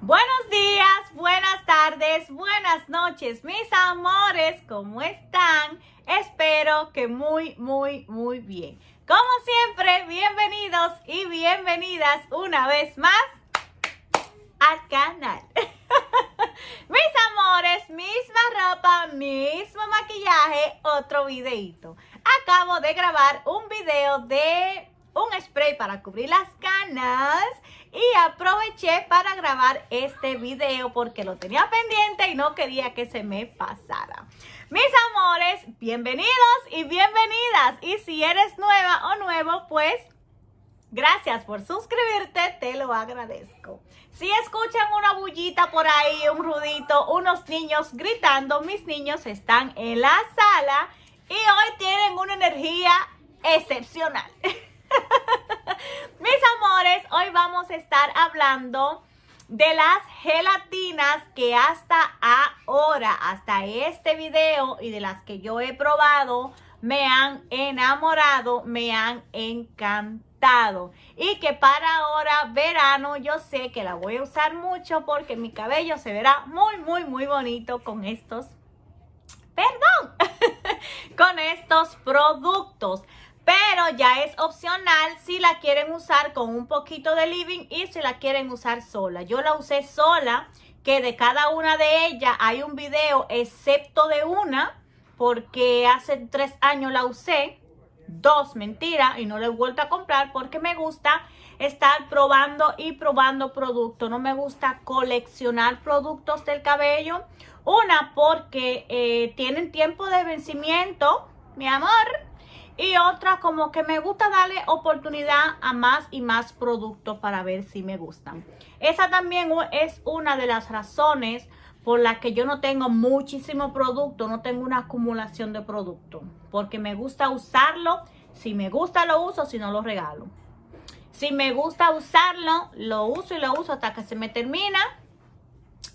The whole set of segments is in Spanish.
Buenos días, buenas tardes, buenas noches, mis amores, ¿cómo están? Espero que muy, muy, muy bien. Como siempre, bienvenidos y bienvenidas una vez más al canal. mis amores, misma ropa, mismo maquillaje, otro videito. Acabo de grabar un video de un para cubrir las canas y aproveché para grabar este video porque lo tenía pendiente y no quería que se me pasara. Mis amores, bienvenidos y bienvenidas y si eres nueva o nuevo, pues Gracias por suscribirte, te lo agradezco. Si escuchan una bullita por ahí, un rudito, unos niños gritando, mis niños están en la sala y hoy tienen una energía excepcional. Mis amores, hoy vamos a estar hablando de las gelatinas que hasta ahora, hasta este video y de las que yo he probado, me han enamorado, me han encantado. Y que para ahora, verano, yo sé que la voy a usar mucho porque mi cabello se verá muy, muy, muy bonito con estos, perdón, con estos productos pero ya es opcional si la quieren usar con un poquito de living y si la quieren usar sola. Yo la usé sola, que de cada una de ellas hay un video, excepto de una, porque hace tres años la usé, dos, mentira, y no la he vuelto a comprar porque me gusta estar probando y probando productos. No me gusta coleccionar productos del cabello. Una, porque eh, tienen tiempo de vencimiento, mi amor, y otra como que me gusta darle oportunidad a más y más productos para ver si me gustan. Esa también es una de las razones por las que yo no tengo muchísimo producto, no tengo una acumulación de producto, porque me gusta usarlo, si me gusta lo uso, si no lo regalo. Si me gusta usarlo, lo uso y lo uso hasta que se me termina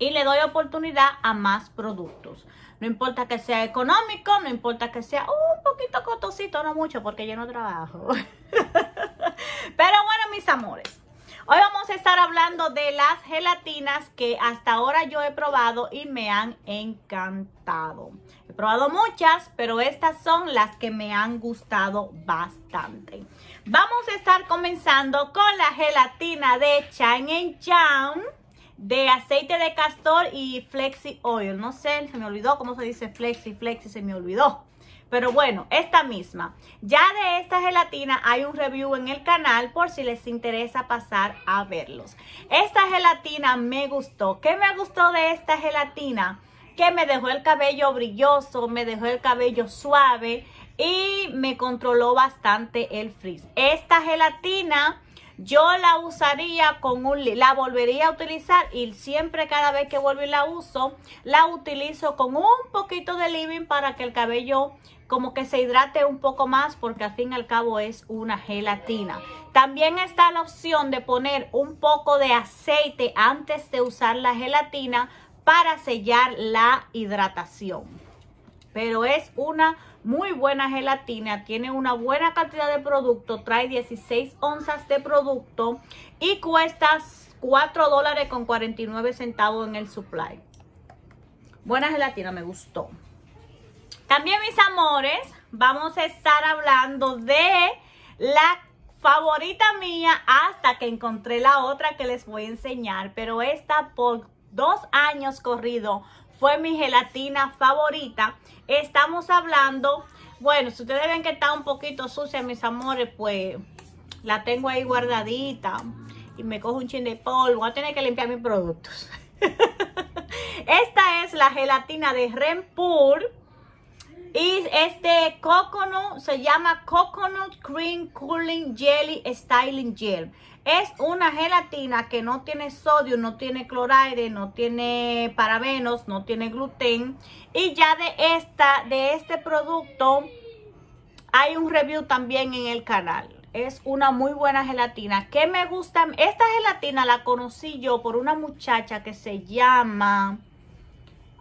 y le doy oportunidad a más productos. No importa que sea económico, no importa que sea un poquito costosito, no mucho, porque yo no trabajo. Pero bueno, mis amores. Hoy vamos a estar hablando de las gelatinas que hasta ahora yo he probado y me han encantado. He probado muchas, pero estas son las que me han gustado bastante. Vamos a estar comenzando con la gelatina de Chang en Chang de aceite de castor y flexi oil. No sé, se me olvidó cómo se dice flexi, flexi, se me olvidó. Pero bueno, esta misma. Ya de esta gelatina hay un review en el canal por si les interesa pasar a verlos. Esta gelatina me gustó. ¿Qué me gustó de esta gelatina? Que me dejó el cabello brilloso, me dejó el cabello suave y me controló bastante el frizz. Esta gelatina yo la usaría con un, la volvería a utilizar y siempre cada vez que vuelvo y la uso, la utilizo con un poquito de living para que el cabello como que se hidrate un poco más porque al fin y al cabo es una gelatina. También está la opción de poner un poco de aceite antes de usar la gelatina para sellar la hidratación pero es una muy buena gelatina, tiene una buena cantidad de producto, trae 16 onzas de producto y cuesta 4 dólares con 49 centavos en el supply. Buena gelatina, me gustó. También mis amores, vamos a estar hablando de la favorita mía hasta que encontré la otra que les voy a enseñar, pero esta por dos años corrido fue mi gelatina favorita. Estamos hablando, bueno, si ustedes ven que está un poquito sucia, mis amores, pues la tengo ahí guardadita y me cojo un chin de polvo. Voy a tener que limpiar mis productos. Esta es la gelatina de Renpur. Y este coconut se llama Coconut Cream Cooling Jelly Styling Gel. Es una gelatina que no tiene sodio, no tiene cloride, no tiene parabenos, no tiene gluten. Y ya de, esta, de este producto hay un review también en el canal. Es una muy buena gelatina. que me gusta? Esta gelatina la conocí yo por una muchacha que se llama...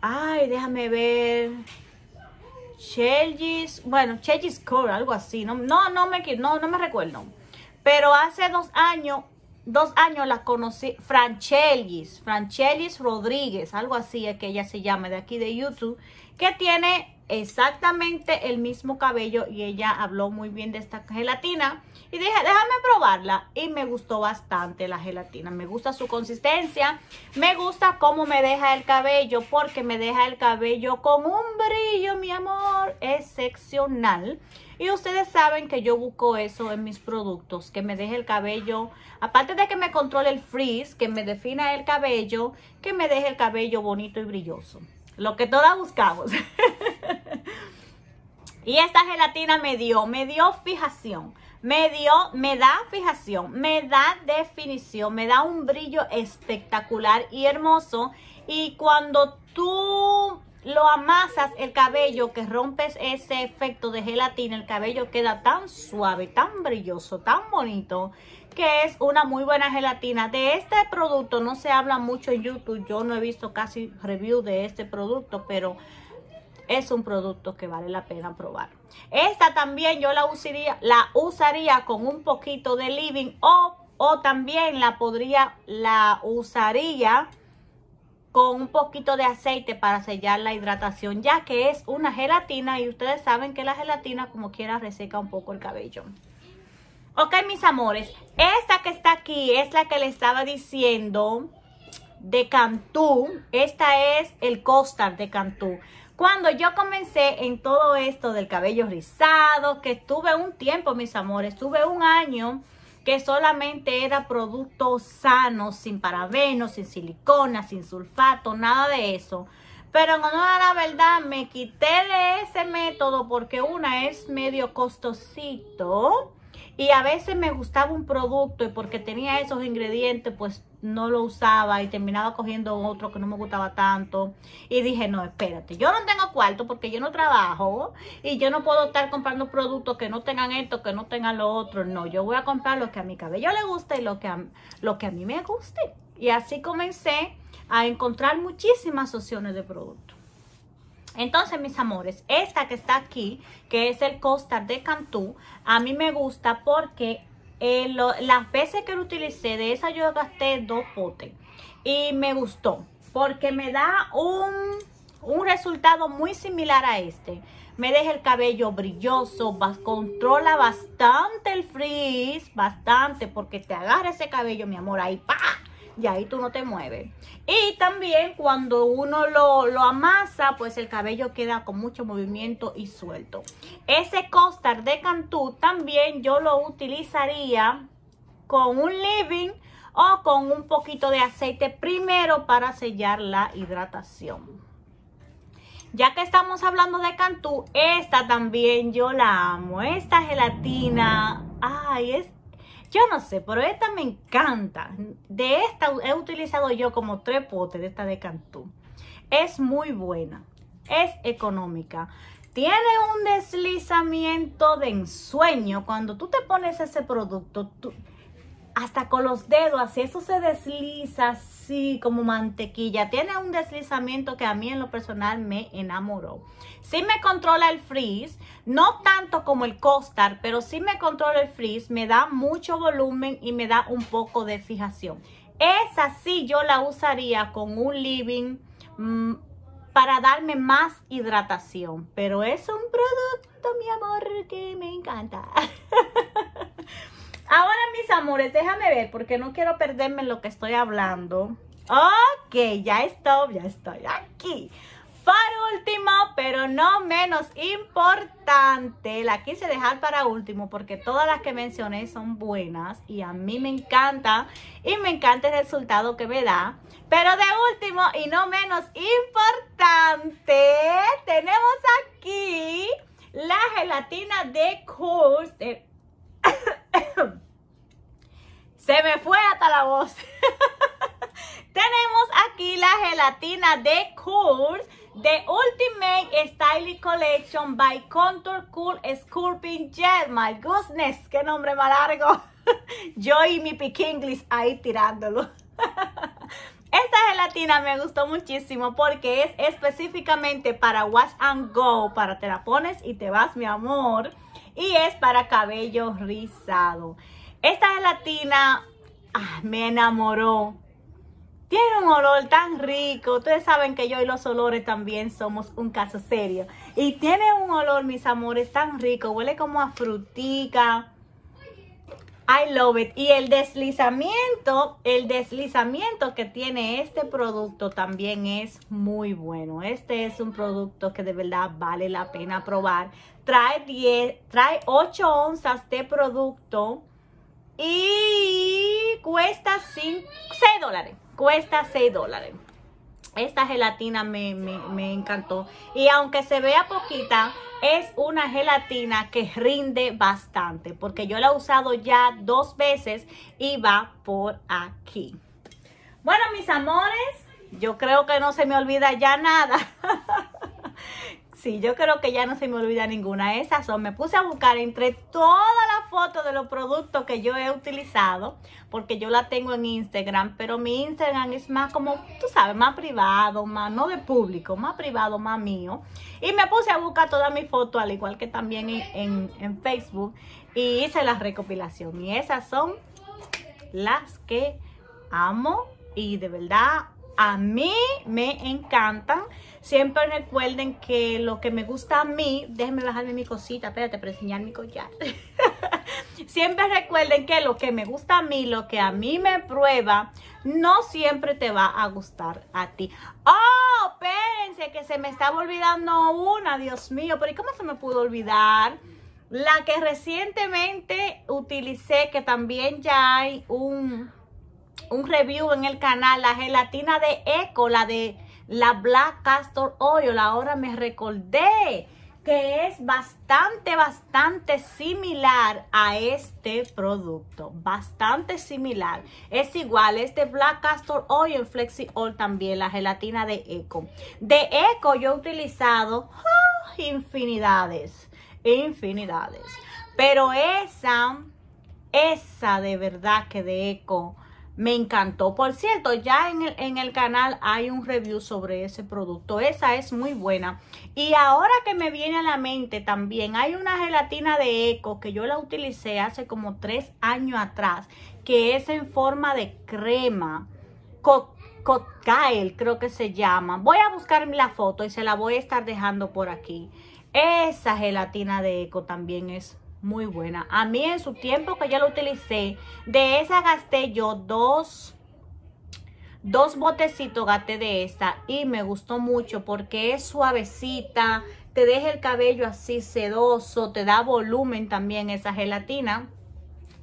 Ay, déjame ver Chelgis, bueno, Chelgis Core, algo así. No, no, no me, no, no me recuerdo. Pero hace dos años, dos años la conocí, Franchelgis, Franchelis Rodríguez, algo así es que ella se llama de aquí de YouTube, que tiene exactamente el mismo cabello y ella habló muy bien de esta gelatina. Y dije, déjame probarla y me gustó bastante la gelatina. Me gusta su consistencia, me gusta cómo me deja el cabello porque me deja el cabello con un brillo, mi amor, excepcional. Y ustedes saben que yo busco eso en mis productos, que me deje el cabello, aparte de que me controle el frizz, que me defina el cabello, que me deje el cabello bonito y brilloso. Lo que todas buscamos. Y esta gelatina me dio, me dio fijación, me dio, me da fijación, me da definición, me da un brillo espectacular y hermoso. Y cuando tú lo amasas el cabello, que rompes ese efecto de gelatina, el cabello queda tan suave, tan brilloso, tan bonito, que es una muy buena gelatina. De este producto no se habla mucho en YouTube, yo no he visto casi review de este producto, pero es un producto que vale la pena probar. Esta también yo la usaría, la usaría con un poquito de living o, o también la podría, la usaría con un poquito de aceite para sellar la hidratación, ya que es una gelatina y ustedes saben que la gelatina como quiera reseca un poco el cabello. Ok, mis amores, esta que está aquí es la que le estaba diciendo de Cantú. Esta es el costar de Cantú. Cuando yo comencé en todo esto del cabello rizado, que estuve un tiempo, mis amores, tuve un año que solamente era productos sanos, sin parabenos, sin silicona, sin sulfato, nada de eso. Pero en a la verdad, me quité de ese método porque una es medio costosito y a veces me gustaba un producto y porque tenía esos ingredientes, pues no lo usaba y terminaba cogiendo otro que no me gustaba tanto. Y dije, no, espérate, yo no tengo cuarto porque yo no trabajo y yo no puedo estar comprando productos que no tengan esto, que no tengan lo otro. No, yo voy a comprar lo que a mi cabello le guste y lo que a, lo que a mí me guste. Y así comencé a encontrar muchísimas opciones de productos. Entonces, mis amores, esta que está aquí, que es el Costar de Cantú, a mí me gusta porque eh, las veces que lo utilicé, de esa yo gasté dos potes. Y me gustó. Porque me da un, un resultado muy similar a este. Me deja el cabello brilloso. controla bastante el frizz. Bastante. Porque te agarra ese cabello, mi amor. Ahí, pa y ahí tú no te mueves. Y también cuando uno lo, amasa, pues el cabello queda con mucho movimiento y suelto. Ese costar de Cantú también yo lo utilizaría con un living o con un poquito de aceite primero para sellar la hidratación. Ya que estamos hablando de Cantú, esta también yo la amo. Esta gelatina, ay, esta. Yo no sé, pero esta me encanta. De esta he utilizado yo como tres potes de esta de Cantú. Es muy buena, es económica. Tiene un deslizamiento de ensueño. Cuando tú te pones ese producto, tú, hasta con los dedos, así eso se desliza así como mantequilla. Tiene un deslizamiento que a mí en lo personal me enamoró. Sí me controla el frizz, no tanto como el costar, pero sí me controla el frizz, me da mucho volumen y me da un poco de fijación. Esa sí yo la usaría con un living mm, para darme más hidratación. Pero es un producto, mi amor, que me encanta. Ahora, mis amores, déjame ver porque no quiero perderme lo que estoy hablando. Ok, ya estoy, ya estoy aquí. Por último, pero no menos importante, la quise dejar para último porque todas las que mencioné son buenas y a mí me encanta y me encanta el resultado que me da. Pero de último y no menos importante, tenemos aquí la gelatina de Coors. Se me fue hasta la voz. tenemos aquí la gelatina de Coors The Ultimate Styling Collection by Contour Cool Sculpting Gel. My goodness, qué nombre más largo. Yo y mi English ahí tirándolo. Esta gelatina me gustó muchísimo porque es específicamente para wash and go, para te la pones y te vas, mi amor. Y es para cabello rizado. Esta gelatina ah, me enamoró tiene un olor tan rico. Ustedes saben que yo y los olores también somos un caso serio. Y tiene un olor, mis amores, tan rico. Huele como a frutica. I love it. Y el deslizamiento, el deslizamiento que tiene este producto también es muy bueno. Este es un producto que de verdad vale la pena probar. Trae, 10, trae 8 onzas de producto y cuesta 5, 6 dólares cuesta 6 dólares. Esta gelatina me, encantó. Y aunque se vea poquita, es una gelatina que rinde bastante. Porque yo la he usado ya dos veces y va por aquí. Bueno, mis amores, yo creo que no se me olvida ya nada. sí, yo creo que ya no se me olvida ninguna esas. Son. Me puse a buscar entre todas las fotos de los productos que yo he utilizado, porque yo la tengo en Instagram, pero mi Instagram es más como, tú sabes, más privado, más no de público, más privado, más mío. Y me puse a buscar todas mis fotos, al igual que también en, en Facebook, y hice la recopilación. Y esas son las que amo y de verdad a mí me encantan. Siempre recuerden que lo que me gusta a mí, déjenme bajarme mi cosita, espérate, para enseñar mi collar. siempre recuerden que lo que me gusta a mí, lo que a mí me prueba, no siempre te va a gustar a ti. ¡Oh! pensé que se me estaba olvidando una, Dios mío, pero ¿y cómo se me pudo olvidar? La que recientemente utilicé, que también ya hay un un review en el canal, la gelatina de Eco, la de la Black Castor Oil, ahora me recordé que es bastante, bastante similar a este producto. Bastante similar. Es igual, este Black Castor Oil, Flexi Oil también, la gelatina de Eco. De Eco yo he utilizado ah, infinidades, infinidades. Pero esa, esa de verdad que de Eco me encantó. Por cierto, ya en el, canal hay un review sobre ese producto. Esa es muy buena. Y ahora que me viene a la mente también, hay una gelatina de Eco que yo la utilicé hace como tres años atrás, que es en forma de crema. Cocktail, creo que se llama. Voy a buscar la foto y se la voy a estar dejando por aquí. Esa gelatina de Eco también es muy buena. A mí en su tiempo que ya lo utilicé, de esa gasté yo dos, dos botecitos gasté de esta y me gustó mucho porque es suavecita, te deja el cabello así sedoso, te da volumen también esa gelatina.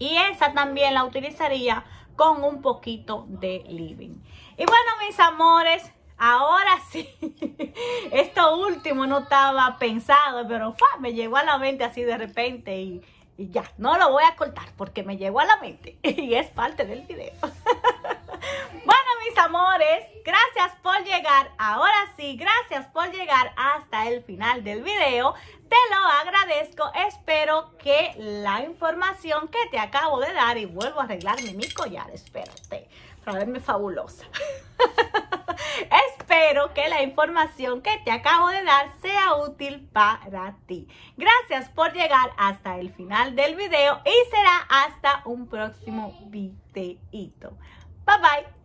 Y esa también la utilizaría con un poquito de living. Y bueno, mis amores, Ahora sí, esto último no estaba pensado, pero me llegó a la mente así de repente y, y ya, no lo voy a cortar porque me llegó a la mente y es parte del video. bueno, mis amores, gracias por llegar. Ahora sí, gracias por llegar hasta el final del video. Te lo agradezco. Espero que la información que te acabo de dar, y vuelvo a arreglarme mi collar, espérate verme fabulosa. Espero que la información que te acabo de dar sea útil para ti. Gracias por llegar hasta el final del video y será hasta un próximo videito. Bye bye.